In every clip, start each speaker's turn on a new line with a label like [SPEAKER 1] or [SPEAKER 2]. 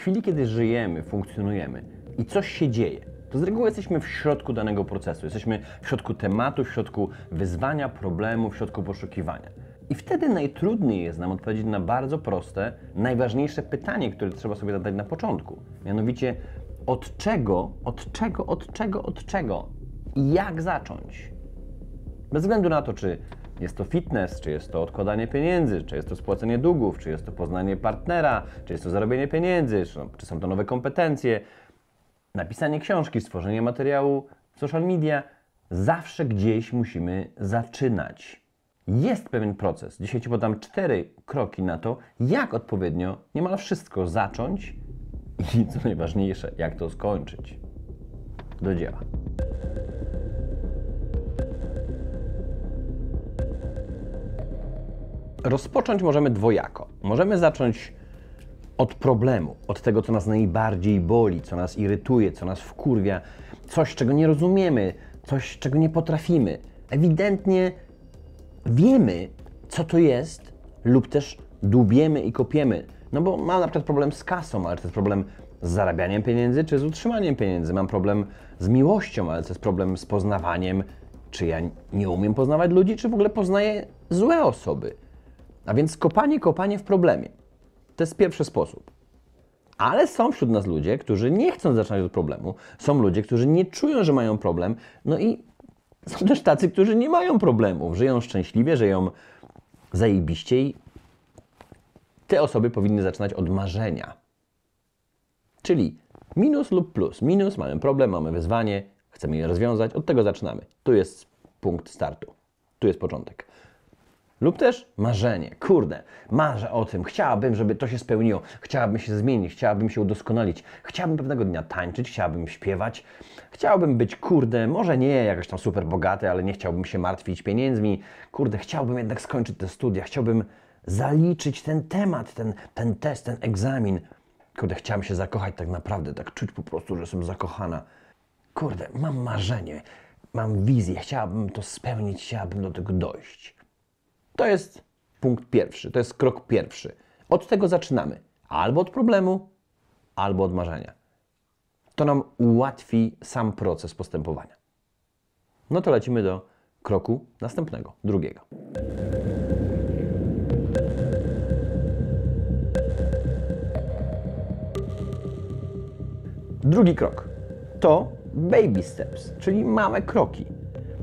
[SPEAKER 1] chwili, kiedy żyjemy, funkcjonujemy i coś się dzieje, to z reguły jesteśmy w środku danego procesu. Jesteśmy w środku tematu, w środku wyzwania, problemu, w środku poszukiwania. I wtedy najtrudniej jest nam odpowiedzieć na bardzo proste, najważniejsze pytanie, które trzeba sobie zadać na początku. Mianowicie, od czego, od czego, od czego, od czego i jak zacząć? Bez względu na to, czy jest to fitness, czy jest to odkładanie pieniędzy, czy jest to spłacenie długów, czy jest to poznanie partnera, czy jest to zarobienie pieniędzy, czy, czy są to nowe kompetencje, napisanie książki, stworzenie materiału social media. Zawsze gdzieś musimy zaczynać. Jest pewien proces. Dzisiaj Ci podam cztery kroki na to, jak odpowiednio niemal wszystko zacząć i co najważniejsze, jak to skończyć. Do dzieła. Rozpocząć możemy dwojako. Możemy zacząć od problemu, od tego, co nas najbardziej boli, co nas irytuje, co nas wkurwia, coś, czego nie rozumiemy, coś, czego nie potrafimy. Ewidentnie wiemy, co to jest, lub też dubiemy i kopiemy. No bo mam na przykład problem z kasą, ale to jest problem z zarabianiem pieniędzy czy z utrzymaniem pieniędzy. Mam problem z miłością, ale to jest problem z poznawaniem, czy ja nie umiem poznawać ludzi, czy w ogóle poznaję złe osoby. A więc kopanie, kopanie w problemie. To jest pierwszy sposób. Ale są wśród nas ludzie, którzy nie chcą zaczynać od problemu. Są ludzie, którzy nie czują, że mają problem. No i są też tacy, którzy nie mają problemów. Żyją szczęśliwie, żyją zajebiście i te osoby powinny zaczynać od marzenia. Czyli minus lub plus. Minus, mamy problem, mamy wyzwanie, chcemy je rozwiązać, od tego zaczynamy. Tu jest punkt startu. Tu jest początek. Lub też marzenie. Kurde, marzę o tym, chciałabym, żeby to się spełniło, chciałabym się zmienić, chciałabym się udoskonalić, chciałabym pewnego dnia tańczyć, chciałabym śpiewać, chciałbym być, kurde, może nie jakoś tam super bogaty, ale nie chciałbym się martwić pieniędzmi, kurde, chciałbym jednak skończyć te studia, chciałbym zaliczyć ten temat, ten, ten test, ten egzamin. Kurde, chciałam się zakochać tak naprawdę, tak czuć po prostu, że jestem zakochana. Kurde, mam marzenie, mam wizję, chciałabym to spełnić, chciałabym do tego dojść. To jest punkt pierwszy, to jest krok pierwszy. Od tego zaczynamy. Albo od problemu, albo od marzenia. To nam ułatwi sam proces postępowania. No to lecimy do kroku następnego, drugiego. Drugi krok to baby steps, czyli małe kroki.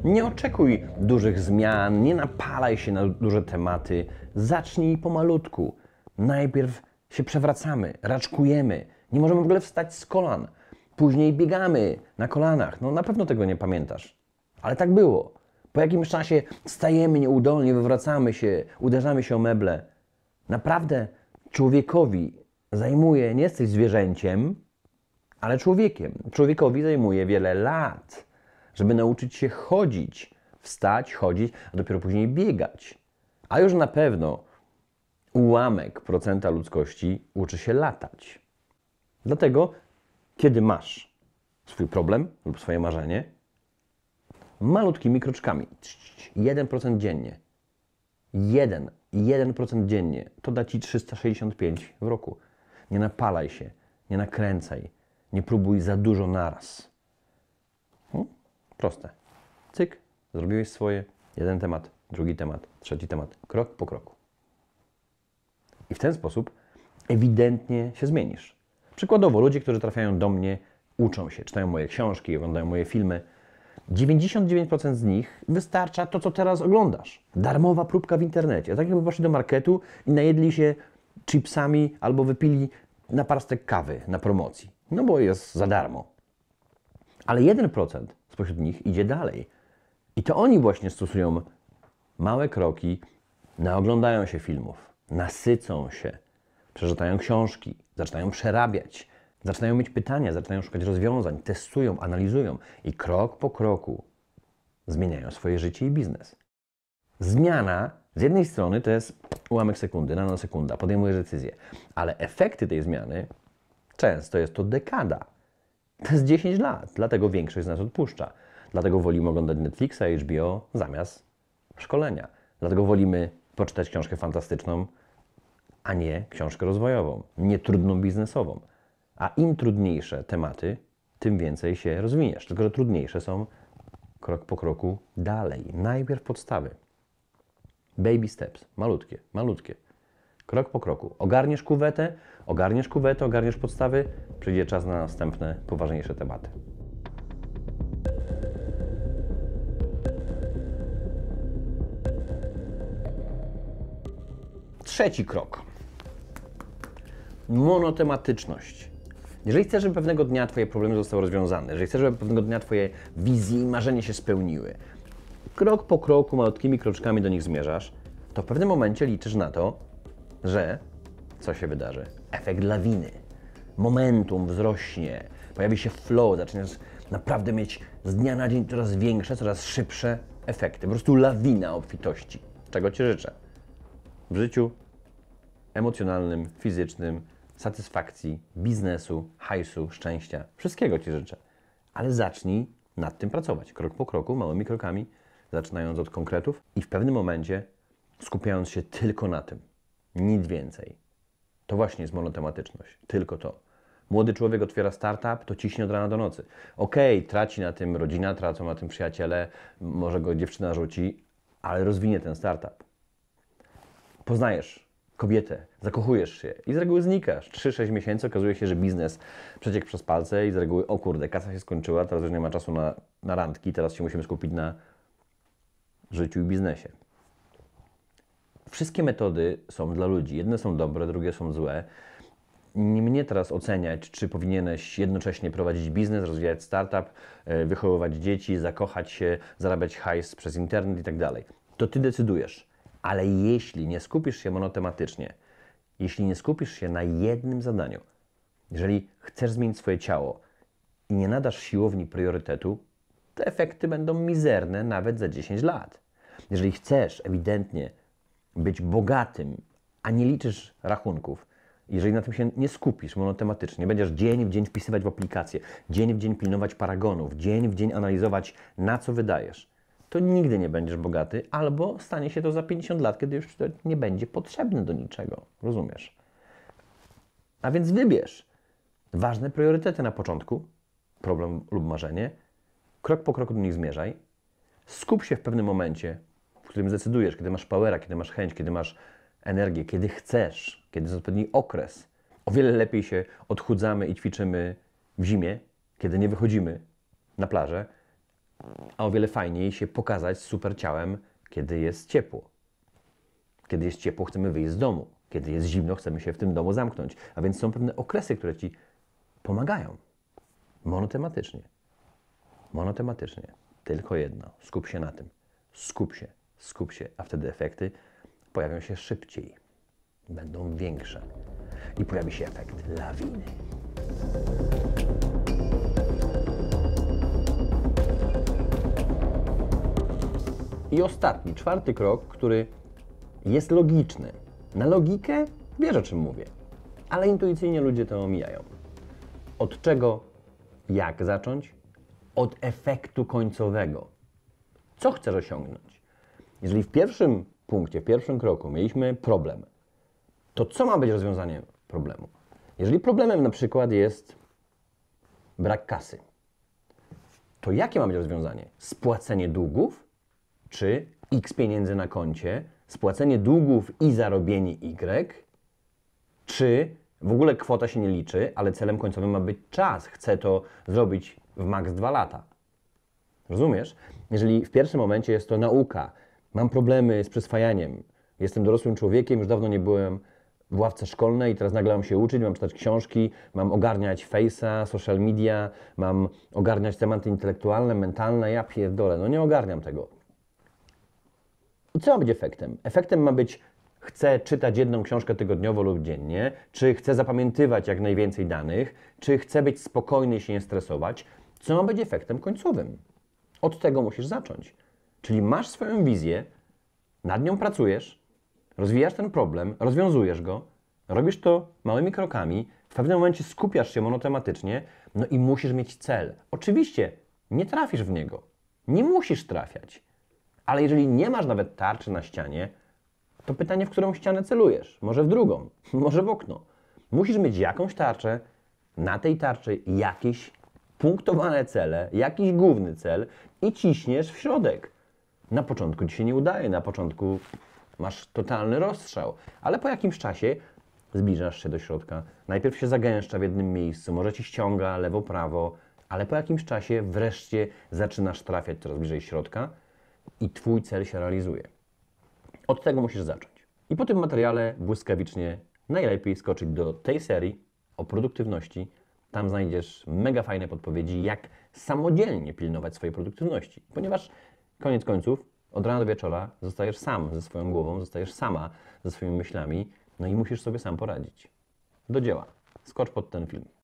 [SPEAKER 1] Nie oczekuj dużych zmian, nie napalaj się na duże tematy. Zacznij pomalutku. Najpierw się przewracamy, raczkujemy, nie możemy w ogóle wstać z kolan. Później biegamy na kolanach. No na pewno tego nie pamiętasz. Ale tak było. Po jakimś czasie stajemy nieudolnie, wywracamy się, uderzamy się o meble. Naprawdę człowiekowi zajmuje, nie jesteś zwierzęciem, ale człowiekiem. Człowiekowi zajmuje wiele lat żeby nauczyć się chodzić, wstać, chodzić, a dopiero później biegać. A już na pewno ułamek procenta ludzkości uczy się latać. Dlatego, kiedy masz swój problem lub swoje marzenie, malutkimi kroczkami, 1% dziennie, 1, 1% dziennie, to da Ci 365 w roku. Nie napalaj się, nie nakręcaj, nie próbuj za dużo naraz. Proste. Cyk, zrobiłeś swoje. Jeden temat, drugi temat, trzeci temat. Krok po kroku. I w ten sposób ewidentnie się zmienisz. Przykładowo, ludzie, którzy trafiają do mnie, uczą się, czytają moje książki, oglądają moje filmy. 99% z nich wystarcza to, co teraz oglądasz. Darmowa próbka w internecie. Tak jakby poszli do marketu i najedli się chipsami albo wypili naparstek kawy na promocji. No bo jest za darmo. Ale 1% spośród nich idzie dalej. I to oni właśnie stosują małe kroki, naoglądają się filmów, nasycą się, przeczytają książki, zaczynają przerabiać, zaczynają mieć pytania, zaczynają szukać rozwiązań, testują, analizują i krok po kroku zmieniają swoje życie i biznes. Zmiana z jednej strony to jest ułamek sekundy, nanosekunda, podejmujesz decyzję, ale efekty tej zmiany często jest to dekada to jest 10 lat, dlatego większość z nas odpuszcza. Dlatego wolimy oglądać Netflixa, HBO zamiast szkolenia. Dlatego wolimy poczytać książkę fantastyczną, a nie książkę rozwojową, nie trudną biznesową. A im trudniejsze tematy, tym więcej się rozwiniesz. Tylko, że trudniejsze są krok po kroku dalej. Najpierw podstawy. Baby steps, malutkie, malutkie. Krok po kroku. Ogarniesz kuwetę, ogarniesz kuwetę, ogarniesz podstawy, przyjdzie czas na następne poważniejsze tematy. Trzeci krok. Monotematyczność. Jeżeli chcesz, żeby pewnego dnia Twoje problemy zostały rozwiązane, jeżeli chcesz, żeby pewnego dnia Twoje wizje i marzenia się spełniły, krok po kroku, malutkimi kroczkami do nich zmierzasz, to w pewnym momencie liczysz na to, że co się wydarzy? Efekt lawiny. Momentum wzrośnie, pojawi się flow, zaczniesz naprawdę mieć z dnia na dzień coraz większe, coraz szybsze efekty. Po prostu lawina obfitości. Czego Ci życzę? W życiu emocjonalnym, fizycznym, satysfakcji, biznesu, hajsu, szczęścia. Wszystkiego Ci życzę. Ale zacznij nad tym pracować. Krok po kroku, małymi krokami, zaczynając od konkretów i w pewnym momencie skupiając się tylko na tym. Nic więcej. To właśnie jest monotematyczność. Tylko to. Młody człowiek otwiera startup, to ciśnie od rana do nocy. Okej, okay, traci na tym rodzina, tracą na tym przyjaciele, może go dziewczyna rzuci, ale rozwinie ten startup. Poznajesz kobietę, zakochujesz się i z reguły znikasz. 3-6 miesięcy okazuje się, że biznes przeciekł przez palce i z reguły, o kurde, kasa się skończyła, teraz już nie ma czasu na, na randki, teraz się musimy skupić na życiu i biznesie. Wszystkie metody są dla ludzi. Jedne są dobre, drugie są złe. Nie mnie teraz oceniać, czy powinieneś jednocześnie prowadzić biznes, rozwijać startup, e, wychowywać dzieci, zakochać się, zarabiać hajs przez internet i tak dalej. To ty decydujesz. Ale jeśli nie skupisz się monotematycznie, jeśli nie skupisz się na jednym zadaniu, jeżeli chcesz zmienić swoje ciało i nie nadasz siłowni priorytetu, te efekty będą mizerne nawet za 10 lat. Jeżeli chcesz ewidentnie być bogatym, a nie liczysz rachunków, jeżeli na tym się nie skupisz monotematycznie, będziesz dzień w dzień wpisywać w aplikację, dzień w dzień pilnować paragonów, dzień w dzień analizować, na co wydajesz, to nigdy nie będziesz bogaty, albo stanie się to za 50 lat, kiedy już nie będzie potrzebne do niczego. Rozumiesz? A więc wybierz ważne priorytety na początku, problem lub marzenie, krok po kroku do nich zmierzaj, skup się w pewnym momencie którym zdecydujesz, kiedy masz powera, kiedy masz chęć, kiedy masz energię, kiedy chcesz, kiedy jest odpowiedni okres. O wiele lepiej się odchudzamy i ćwiczymy w zimie, kiedy nie wychodzimy na plażę, a o wiele fajniej się pokazać super ciałem, kiedy jest ciepło. Kiedy jest ciepło, chcemy wyjść z domu. Kiedy jest zimno, chcemy się w tym domu zamknąć. A więc są pewne okresy, które ci pomagają. Monotematycznie. Monotematycznie. Tylko jedno. Skup się na tym. Skup się skup się, a wtedy efekty pojawią się szybciej, będą większe i pojawi się efekt lawiny. I ostatni, czwarty krok, który jest logiczny. Na logikę wiesz o czym mówię, ale intuicyjnie ludzie to omijają. Od czego, jak zacząć? Od efektu końcowego. Co chcesz osiągnąć? Jeżeli w pierwszym punkcie, w pierwszym kroku mieliśmy problem, to co ma być rozwiązaniem problemu? Jeżeli problemem na przykład jest brak kasy, to jakie ma być rozwiązanie? Spłacenie długów czy x pieniędzy na koncie, spłacenie długów i zarobienie y, czy w ogóle kwota się nie liczy, ale celem końcowym ma być czas. Chcę to zrobić w maks 2 lata. Rozumiesz? Jeżeli w pierwszym momencie jest to nauka, Mam problemy z przyswajaniem. Jestem dorosłym człowiekiem, już dawno nie byłem w ławce szkolnej i teraz nagle mam się uczyć, mam czytać książki, mam ogarniać face'a, social media, mam ogarniać tematy intelektualne, mentalne. Ja pierdolę, no nie ogarniam tego. I co ma być efektem? Efektem ma być chcę czytać jedną książkę tygodniowo lub dziennie, czy chcę zapamiętywać jak najwięcej danych, czy chcę być spokojny i się nie stresować, co ma być efektem końcowym. Od tego musisz zacząć. Czyli masz swoją wizję, nad nią pracujesz, rozwijasz ten problem, rozwiązujesz go, robisz to małymi krokami, w pewnym momencie skupiasz się monotematycznie, no i musisz mieć cel. Oczywiście nie trafisz w niego, nie musisz trafiać, ale jeżeli nie masz nawet tarczy na ścianie, to pytanie, w którą ścianę celujesz? Może w drugą, może w okno. Musisz mieć jakąś tarczę, na tej tarczy jakieś punktowane cele, jakiś główny cel i ciśniesz w środek na początku ci się nie udaje, na początku masz totalny rozstrzał, ale po jakimś czasie zbliżasz się do środka. Najpierw się zagęszcza w jednym miejscu, może ci ściąga lewo, prawo, ale po jakimś czasie wreszcie zaczynasz trafiać coraz bliżej środka i twój cel się realizuje. Od tego musisz zacząć. I po tym materiale błyskawicznie najlepiej skoczyć do tej serii o produktywności. Tam znajdziesz mega fajne podpowiedzi, jak samodzielnie pilnować swojej produktywności, ponieważ Koniec końców, od rana do wieczora zostajesz sam ze swoją głową, zostajesz sama ze swoimi myślami, no i musisz sobie sam poradzić. Do dzieła. Skocz pod ten film.